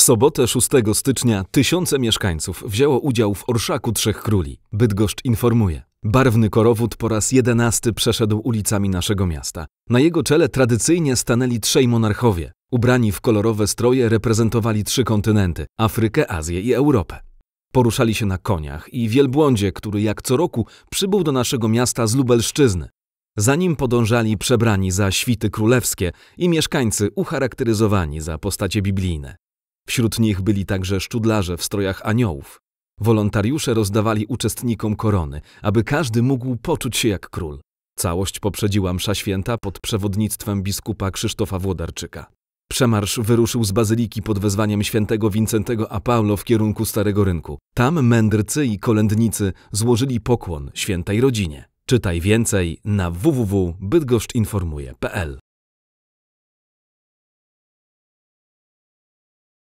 W sobotę 6 stycznia tysiące mieszkańców wzięło udział w Orszaku Trzech Króli. Bydgoszcz informuje. Barwny korowód po raz jedenasty przeszedł ulicami naszego miasta. Na jego czele tradycyjnie stanęli trzej monarchowie. Ubrani w kolorowe stroje reprezentowali trzy kontynenty – Afrykę, Azję i Europę. Poruszali się na koniach i wielbłądzie, który jak co roku przybył do naszego miasta z Lubelszczyzny. Za nim podążali przebrani za świty królewskie i mieszkańcy ucharakteryzowani za postacie biblijne. Wśród nich byli także szczudlarze w strojach aniołów. Wolontariusze rozdawali uczestnikom korony, aby każdy mógł poczuć się jak król. Całość poprzedziła msza święta pod przewodnictwem biskupa Krzysztofa Włodarczyka. Przemarsz wyruszył z bazyliki pod wezwaniem świętego Wincentego a Paulo w kierunku Starego Rynku. Tam mędrcy i kolędnicy złożyli pokłon świętej rodzinie. Czytaj więcej na www.bydgoszczinformuje.pl